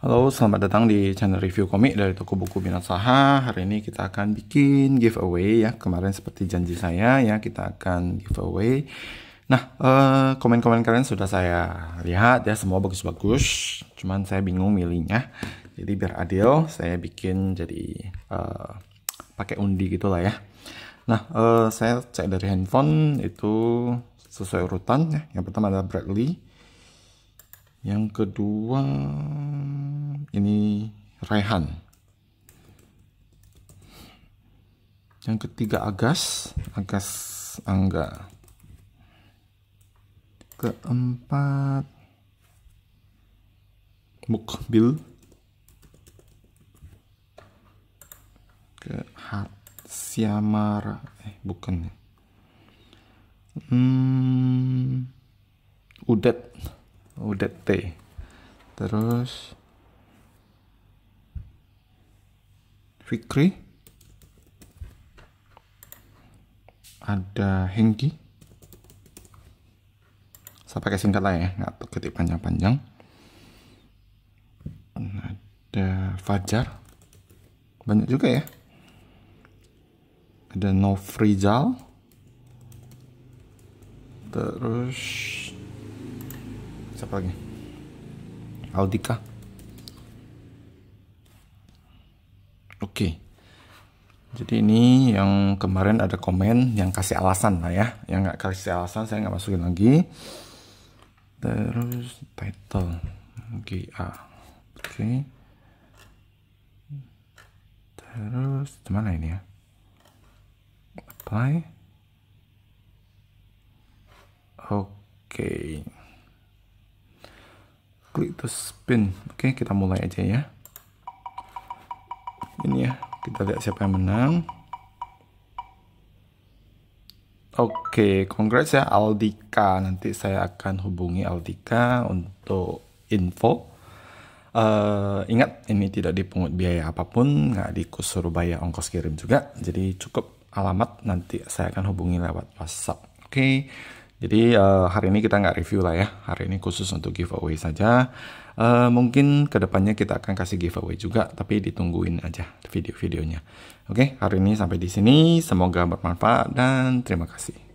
Halo, selamat datang di channel review komik dari toko buku Binasaha. Hari ini kita akan bikin giveaway ya. Kemarin seperti janji saya ya, kita akan giveaway. Nah, eh, komen-komen uh, kalian sudah saya lihat ya, semua bagus-bagus. Cuman saya bingung milihnya. Jadi biar adil, saya bikin jadi uh, pakai undi gitulah ya. Nah, uh, saya cek dari handphone itu sesuai urutan ya. Yang pertama ada Bradley. Yang kedua ini Raihan. Yang ketiga Agas, Agas Angga. Keempat Mukbil. Ke Siamara, eh bukan ya. Hmm, Udet, Udet T. Terus Fikri ada Hengki saya pakai singkat lah ya nggak ketik panjang-panjang ada Fajar banyak juga ya ada Nofrizal terus siapa lagi Aldika Oke. Jadi ini yang kemarin ada komen yang kasih alasan lah ya. Yang nggak kasih alasan saya nggak masukin lagi. Terus title GA. Oke. Terus gimana ini ya? Apply. Oke. Klik to spin. Oke, kita mulai aja ya ini ya kita lihat siapa yang menang Oke, congrats ya Aldika. Nanti saya akan hubungi Aldika untuk info. Uh, ingat ini tidak dipungut biaya apapun, nggak dikusur bayar ongkos kirim juga. Jadi cukup alamat nanti saya akan hubungi lewat WhatsApp. Oke. Okay. Jadi uh, hari ini kita nggak review lah ya. Hari ini khusus untuk giveaway saja. Uh, mungkin kedepannya kita akan kasih giveaway juga, tapi ditungguin aja video-videonya. Oke, okay, hari ini sampai di sini. Semoga bermanfaat dan terima kasih.